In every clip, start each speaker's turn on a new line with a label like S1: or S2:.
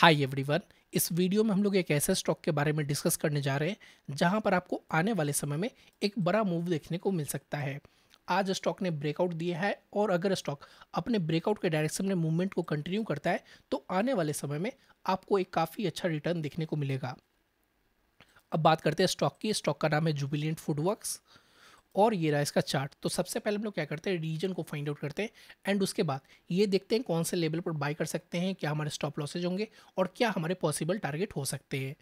S1: hi everyone इस video में हम लोग एक ऐसे स्टॉक के बारे में डिस्कस करने जा रहे हैं जहां पर आपको आने वाले समय में एक बड़ा मूव देखने को मिल सकता है आज स्टॉक ने ब्रेकआउट दिया है और अगर स्टॉक अपने ब्रेकआउट के डायरेक्शन में मूवमेंट को कंटिन्यू करता है तो आने वाले समय में आपको एक काफ़ी अच्छा रिटर्न देखने को मिलेगा अब बात करते हैं स्टॉक की स्टॉक का नाम है जुबिलियंट फूडवर्क्स और ये रहा इसका चार्ट तो सबसे पहले हम लोग क्या करते हैं रीजन को फाइंड आउट करते हैं एंड उसके बाद ये देखते हैं कौन से लेवल पर बाई कर सकते हैं क्या हमारे स्टॉप लॉसेज होंगे और क्या हमारे पॉसिबल टारगेट हो सकते हैं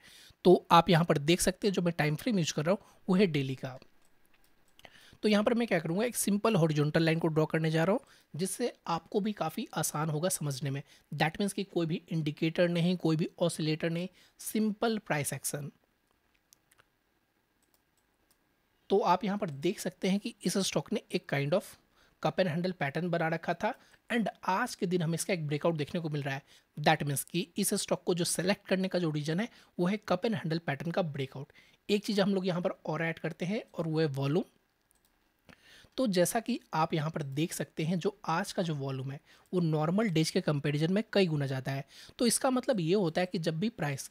S1: तो आप यहाँ पर देख सकते हैं जो मैं टाइम फ्रेम यूज कर रहा हूँ वो है डेली का तो यहाँ पर मैं क्या करूँगा एक सिंपल हॉरिजॉन्टल लाइन को ड्रॉ करने जा रहा हूँ जिससे आपको भी काफ़ी आसान होगा समझने में दैट मीन्स कि कोई भी इंडिकेटर नहीं कोई भी ऑसिलेटर नहीं सिंपल प्राइस एक्शन तो आप यहाँ पर देख सकते हैं कि इस स्टॉक ने एक kind of cup and handle pattern बना रखा था एंड आज के दिन हमें इसका एक ब्रेकआउट देखने को मिल रहा है दैट मीन्स कि इस स्टॉक को जो सेलेक्ट करने का जो रीजन है वो है कप एंड हैंडल पैटर्न का ब्रेकआउट एक चीज़ हम लोग यहाँ पर और ऐड करते हैं और वो है वॉल्यूम तो जैसा कि आप यहाँ पर देख सकते हैं जो आज का जो वॉल्यूम है वो नॉर्मल डेज के कंपेरिजन में कई गुना ज़्यादा है तो इसका मतलब ये होता है कि जब भी प्राइस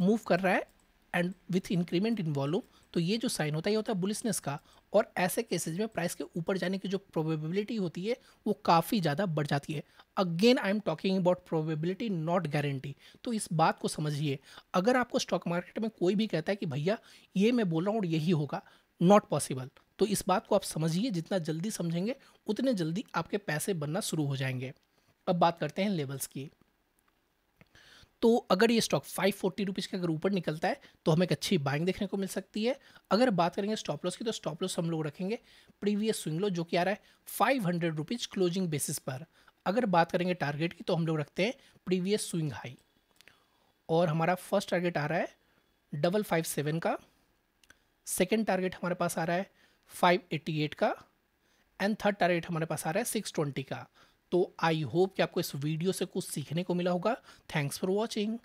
S1: मूव कर रहा है and with increment in volume तो ये जो साइन होता है ये होता है बुलिसनेस का और ऐसे केसेज में प्राइस के ऊपर जाने की जो प्रोबेबिलिटी होती है वो काफ़ी ज़्यादा बढ़ जाती है again I am talking about probability not guarantee तो इस बात को समझिए अगर आपको स्टॉक मार्केट में कोई भी कहता है कि भैया ये मैं बोल रहा हूँ और यही होगा नॉट पॉसिबल तो इस बात को आप समझिए जितना जल्दी समझेंगे उतने जल्दी आपके पैसे बनना शुरू हो जाएंगे अब बात करते हैं लेवल्स की तो अगर ये स्टॉक फाइव फोर्टी रुपीज़ के अगर ऊपर निकलता है तो हमें एक अच्छी बाइंग देखने को मिल सकती है अगर बात करेंगे स्टॉप लॉस की तो स्टॉप लॉस हम लोग रखेंगे प्रीवियस स्विंग लो जो कि आ रहा है five hundred rupees closing basis पर अगर बात करेंगे टारगेट की तो हम लोग रखते हैं प्रीवियस स्विंग हाई और हमारा फर्स्ट टारगेट आ रहा है डबल फाइव सेवन का सेकेंड टारगेट हमारे पास आ रहा है फाइव एट्टी एट का एंड थर्ड टारगेट हमारे पास आ रहा है सिक्स ट्वेंटी का तो आई होप कि आपको इस वीडियो से कुछ सीखने को मिला होगा थैंक्स फॉर वॉचिंग